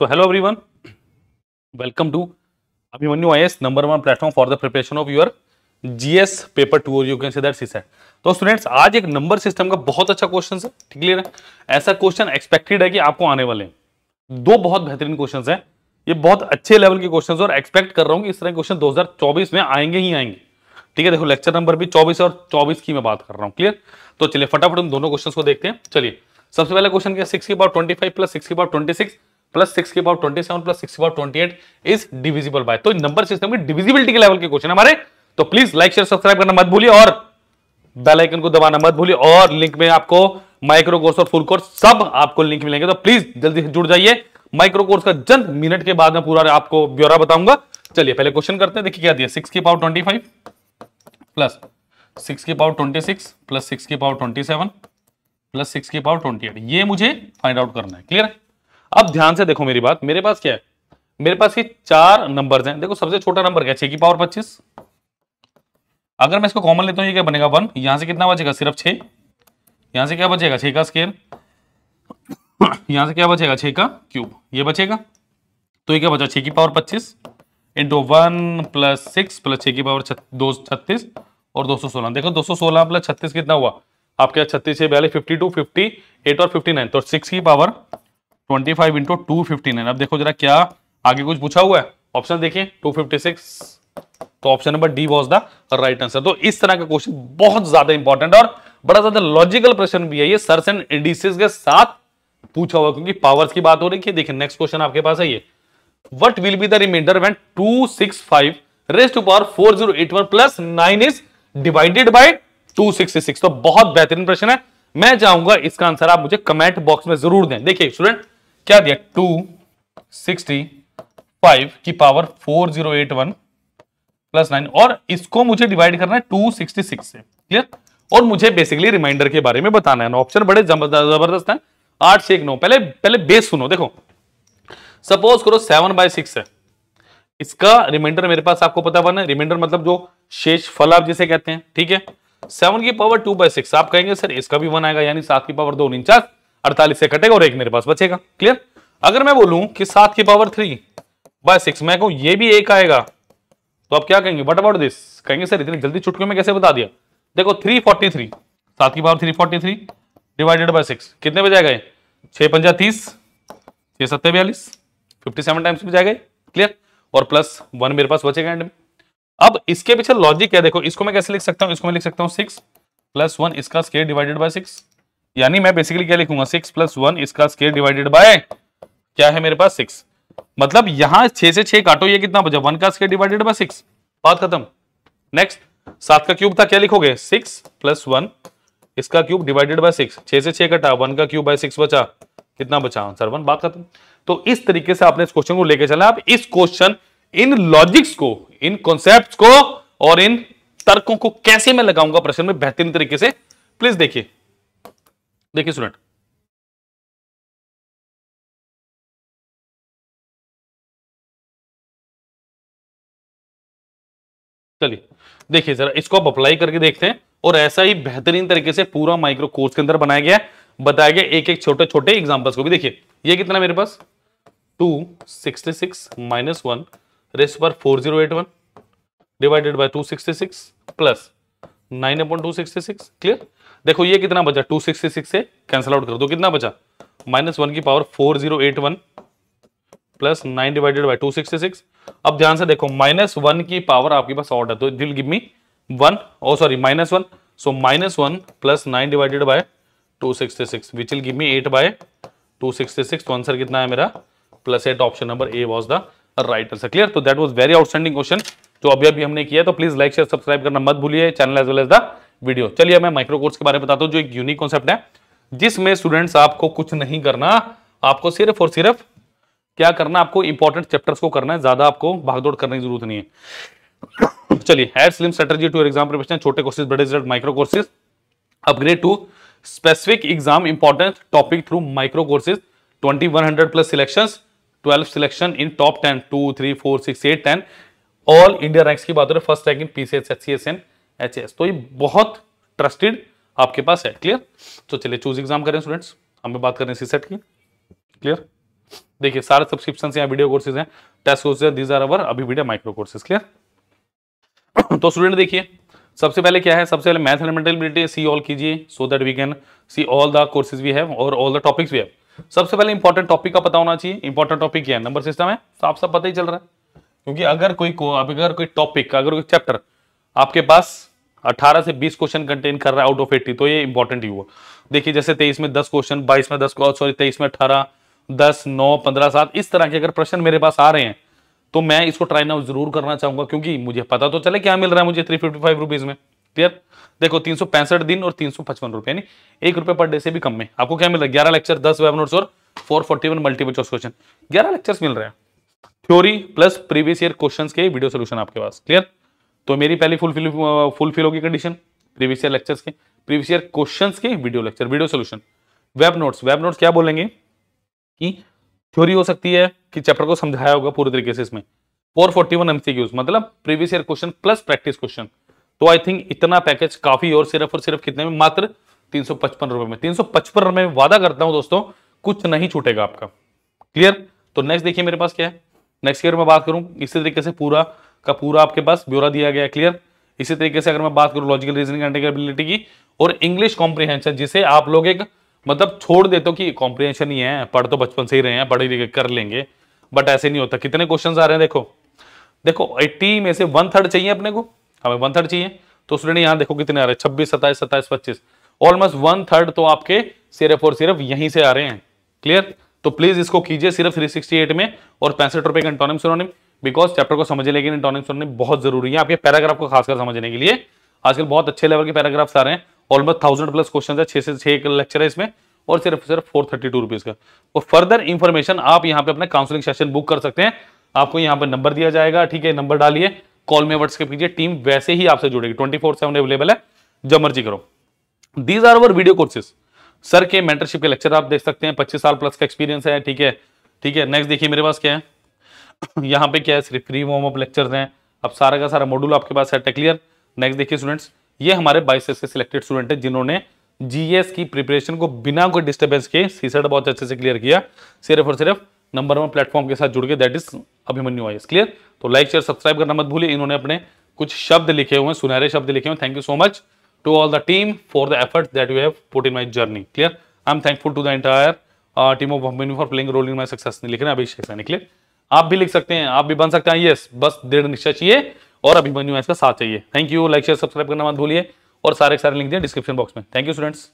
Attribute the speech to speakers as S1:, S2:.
S1: So hello everyone, welcome to Abhimanyu IS number one platform for the preparation of your GS paper two और you can say that CSAT तो students आज एक number system का बहुत अच्छा question है clear है ऐसा क्वेश्चन एक्सपेक्टेड है कि आपको आने वाले हैं दो बहुत बेहतरीन क्वेश्चन हैं ये बहुत अच्छे लेवल के क्वेश्चन और एक्सपेक्ट कर रहा हूँ कि इस तरह क्वेश्चन चौबीस में आएंगे ही आएंगे ठीक है देखो लेक्चर नंबर भी 24 और 24 की मैं बात कर रहा हूँ क्लियर तो चलिए फटाफट उन दोनों क्वेश्चन को देखते हैं चलिए सबसे पहला क्वेश्चन क्या सिक्स की बार ट्वेंटी फाइव प्लस सिक्स की बार ट्वेंटी सिक्स प्लस सिक्स के power twenty seven plus six के power twenty eight is divisible by तो नंबर सिस्टम की डिविजिबिलिटी के लेवल के क्वेश्चन हमारे तो प्लीज लाइक शेयर सब्सक्राइब करना मत भूलिए और बेल आइकन को दबाना मत भूलिए और लिंक में आपको माइक्रो कोर्स और फुल कोर्स सब आपको लिंक मिलेंगे तो प्लीज जल्दी से जुड़ जाइए माइक्रो कोर्स का जन मिनट के बाद मैं पूरा आपको ब्यौरा बताऊंगा चलिए पहले क्वेश्चन करते हैं देखिए क्या दिया सिक्स की power twenty five plus six की power twenty six plus six की power twenty seven plus six की पावर ट्वेंटी एट ये मुझे फाइंड आउट करना है क्लियर है अब ध्यान से देखो मेरी बात मेरे पास क्या है मेरे पास ये चार नंबर हैं देखो सबसे छोटा नंबर क्या छह की पावर पच्चीस अगर मैं इसको कॉमन लेता हूं ये क्या बनेगा वन यहां से कितना बचेगा सिर्फ छह यहां से क्या बचेगा छह का स्केयर यहां से क्या बचेगा छह का क्यूब ये बचेगा तो ये क्या बचा छह की पावर पच्चीस into one plus six plus छह की पावर दो छत्तीस और दो सौ सोलह देखो दो सौ सोलह प्लस छत्तीस कितना हुआ आपके छत्तीस छह बयालीस फिफ्टी टू फिफ्टी एट और फिफ्टी नाइन तो सिक्स की power twenty five into two fifty nine अब देखो जरा क्या आगे कुछ पूछा हुआ है ऑप्शन देखिए टू फिफ्टी सिक्स तो option number D was the right answer तो इस तरह का क्वेश्चन बहुत ज्यादा इंपॉर्टेंट और बड़ा ज्यादा लॉजिकल प्रश्न भी है ये सर्स एंड इंडिसेस के साथ पूछा हुआ क्योंकि पावर्स की बात हो रही है देखिए नेक्स्ट क्वेश्चन आपके पास है ये what will be the reminder when two six five raise to power four zero eight one plus nine is divided by two sixty six तो बहुत बेहतरीन प्रश्न है मैं चाहूंगा इसका आंसर आप मुझे कमेंट बॉक्स में जरूर दें देखिए स्टूडेंट क्या दिया टू सिक्सटी फाइव की power four zero eight one plus nine और इसको मुझे डिवाइड करना है टू सिक्सटी सिक्स से क्लियर और मुझे बेसिकली रिमाइंडर के बारे में बताना है ऑप्शन बड़े जबरदस्त है आठ से एक नौ पहले पहले बेस सुनो देखो सपोज करो सेवन बाय सिक्स है इसका रिमाइंडर मेरे पास आपको पता वन है रिमाइंडर मतलब जो शेष फल आप जिसे कहते हैं ठीक है सेवन की पावर टू बाय सिक्स आप कहेंगे सर इसका भी वन आएगा यानी सात की पावर दो उनचास अड़तालीस से कटेगा और एक मेरे पास बचेगा क्लियर अगर मैं बोलूं कि सात की पावर थ्री बाय सिक्स मैं कहूं ये भी एक आएगा तो आप क्या कहेंगे वट अबाउट दिस कहेंगे सर इतनी जल्दी चुटकियों में कैसे बता दिया देखो थ्री फोर्टी थ्री सात की power three forty three divided by six कितने बजाय गए छः पंजा तीस छः सत्तर बयालीस फिफ्टी सेवन टाइम्स में जाएगा क्लियर और प्लस वन मेरे पास बचेगा एंड में अब इसके पीछे लॉजिक क्या देखो इसको मैं कैसे लिख सकता हूँ इसको मैं लिख सकता हूँ सिक्स प्लस वन इसका स्केयर डिवाइडेड बाय सिक्स यानी मैं बेसिकली क्या लिखूंगा सिक्स प्लस वन इसका स्केयर डिवाइडेड बाय क्या है मेरे पास सिक्स मतलब यहां छह से छह काटो ये कितना बचा वन का स्केयर डिवाइडेड बाय सिक्स बात खत्म नेक्स्ट सात का क्यूब था क्या लिखोगे सिक्स प्लस वन इसका क्यूब डिवाइडेड बाय सिक्स छह से छह कटा वन का क्यूब बाय सिक्स बचा कितना बचा आंसर वन बात खत्म तो इस तरीके से आपने इस क्वेश्चन को लेकर चला आप इस क्वेश्चन इन लॉजिक्स को इन कॉन्सेप्ट को और इन तर्कों को कैसे मैं लगाऊंगा प्रश्न में बेहतरीन तरीके से प्लीज देखिए देखिए स्टूडेंट चलिए देखिए जरा इसको आप अप्लाई करके देखते हैं और ऐसा ही बेहतरीन तरीके से पूरा माइक्रो कोर्स के अंदर बनाया गया बताया गया एक एक छोटे छोटे एग्जांपल्स को भी देखिए ये कितना मेरे पास two sixty six minus one raise पर four zero eight one divided by two sixty six plus nine appoint two sixty six clear देखो ये कितना बचा 266 से कैंसिल आउट कर दो कितना बचा माइनस वन की power 4081 plus nine divided by 266 अब ध्यान से देखो माइनस वन की पावर आपके पास ऑर्ड है तो दिल give me one oh sorry minus one so minus one plus nine divided by two six which will give me eight by two six तो आंसर कितना है मेरा plus eight option number A was the right answer clear तो that was very outstanding question जो अभी अभी हमने किया तो प्लीज लाइक शेयर सब्सक्राइब करना मत भूलिए channel as well as the video चलिए मैं माइक्रो कोर्स के बारे में बताता हूँ जो एक यूनिक कॉन्सेप्ट है जिसमें स्टूडेंट्स आपको कुछ नहीं करना आपको सिर्फ और सिर्फ क्या करना आपको इंपॉर्टेंट चैप्टर्स को करना है ज्यादा आपको भागदौड़ करने की जरूरत नहीं है चलिए add slim strategy to exam preparation छोटे कोर्सेज बड़े result micro courses upgrade to specific exam important topic through micro courses twenty one hundred plus selection twelve selection in top ten two three four six eight ten all India ranks की बात हो रही है first rank in PCS H C H तो ये बहुत trusted आपके पास है क्लियर तो चलिए चूज एग्जाम करें स्टूडेंट्स हमें बात करें सी सेट की क्लियर देखिए सारे सब्सक्रिप्शन यहाँ वीडियो कोर्सेज हैं test courses these are our अभी वीडियो माइक्रो कोर्सेज क्लियर तो स्टूडेंट देखिए सबसे पहले क्या है सबसे पहले मैथ एलिमेंटल सी ऑल कीजिए so that we can see all the courses भी है और ऑल द टॉपिक्स भी है सबसे पहले इंपॉर्टेंट टॉपिक का पता होना चाहिए इंपॉर्टेंट टॉपिक क्या है नंबर सिस्टम है तो आप सब पता ही चल रहा है क्योंकि अगर कोई को, अगर कोई टॉपिक अगर कोई चैप्टर आपके पास 18 से 20 क्वेश्चन कंटेन कर रहा है आउट ऑफ 80 तो ये इंपॉर्टेंट ही हुआ देखिए जैसे 23 में 10 क्वेश्चन 22 में 10 सॉरी 23 में 18 10 9 15 सात इस तरह के अगर प्रश्न मेरे पास आ रहे हैं तो मैं इसको ट्राई नाउ जरूर करना चाहूंगा क्योंकि मुझे पता तो चले क्या मिल रहा है मुझे थ्री फिफ्टी में क्लियर देखो तीन दिन और तीन सौ रुपए यानी एक रुपए पर डे से भी कम में आपको क्या मिल रहा है ग्यारह लेक्चर दस वेब नोट और four forty one multiple choice question ग्यारह लेक्चर्स मिल रहे हैं theory plus previous year questions के वीडियो सोल्यूशन आपके पास क्लियर तो मेरी पहली फुलफिल फुलफिल होगी कंडीशन प्रीवियस ईयर लेक्चर्स के प्रीवियस ईयर क्वेश्चंस के video lecture video solution web notes web notes क्या बोलेंगे कि थ्योरी हो सकती है कि चैप्टर को समझाया होगा पूरे तरीके से इसमें फोर फोर्टी वन एमसीक्यूज मतलब previous year question plus practice question तो आई थिंक इतना पैकेज काफी और सिर्फ और सिर्फ कितने में मात्र तीन सौ पचपन रुपए में तीन सौ पचपन रुपए में वादा करता हूं दोस्तों कुछ नहीं छूटेगा आपका क्लियर तो नेक्स्ट देखिए मेरे पास क्या है नेक्स्ट ईयर में बात करूं इसी तरीके से पूरा का पूरा आपके पास ब्यौरा दिया गया क्लियर इसी तरीके से अगर मैं बात करूं लॉजिकल रीजनिंग एंडिलिटी की और इंग्लिश कॉम्प्रीहेंशन जिसे आप लोग एक मतलब छोड़ देते हो कि कॉम्प्रीहेंशन ही है पढ़ तो बचपन से ही रहे हैं पढ़ ही कर लेंगे बट ऐसे नहीं होता कितने क्वेश्चन आ रहे हैं देखो देखो एट्टी में से वन थर्ड चाहिए अपने को हमें वन थर्ड चाहिए तो स्टूडेंट यहाँ देखो कितने आ रहे हैं छब्बीस सत्ताईस सत्ताईस पच्चीस ऑलमोस्ट वन थर्ड तो आपके सिर्फ और सिर्फ यहीं से आ रहे हैं क्लियर तो प्लीज इसको कीजिए सिर्फ 368 में और पैंसठ रुपए का इंटोनिम सिनोनिम बिकॉज चैप्टर को समझने के लिए टॉनिक सुनने बहुत जरूरी है आपके पैराग्राफ को खासकर समझने के लिए आजकल बहुत अच्छे लेवल के पैराग्राफ्स आ रहे हैं ऑलमोस्ट थाउजेंड प्लस क्वेश्चन है छह से छह लेक्चर है इसमें और सिर्फ सिर्फ फोर थर्टी टू रुपीज़ का और फर्दर इन्फॉर्मेशन आप यहाँ पे अपना काउंसलिंग सेशन बुक कर सकते हैं आपको यहाँ पर नंबर दिया जाएगा ठीक है नंबर डालिए कॉल में व्हाट्सएप कीजिए टीम वैसे ही आपसे जुड़ेगी ट्वेंटी फोर सेवन अवेलेबल है जब मर्जी करो these are our video courses sir के मेंटरशिप के लेक्चर आप देख सकते हैं पच्चीस साल प्लस का एक्सपीरियंस है ठीक है ठीक है नेक्स्ट देखिए मेरे पास क्या है यहाँ पे क्या है सिर्फ फ्री वॉर्म अप लेक्चर्स हैं अब सारा का सारा मॉड्यूल आपके पास है टेक्लियर नेक्स्ट देखिए स्टूडेंट्स ये हमारे बाईस से सिलेक्टेड स्टूडेंट हैं जिन्होंने जीएस की प्रिपरेशन को बिना कोई डिस्टर्बेंस के सीसेट बहुत अच्छे से क्लियर किया सिर्फ और सिर्फ नंबर वन प्लेटफॉर्म के साथ जुड़ के that is Abhimanyu I clear तो लाइक शेयर सब्सक्राइब करना मत भूलिए इन्होंने अपने कुछ शब्द लिखे हुए हैं सुनहरे शब्द लिखे हुए thank you so much to all the team for the effort that you have put in my journey clear I am thankful to the entire team of Abhimanyu for playing role in my success लिख रहे हैं अभिषेक सैनिक clear आप भी लिख सकते हैं आप भी बन सकते हैं यस बस दृढ़ निश्चय चाहिए और अभिमन्यु इसका साथ चाहिए thank you like share subscribe करना मत भूलिए और सारे सारे लिंक दिए डिस्क्रिप्शन बॉक्स में थैंक यू स्टूडेंट्स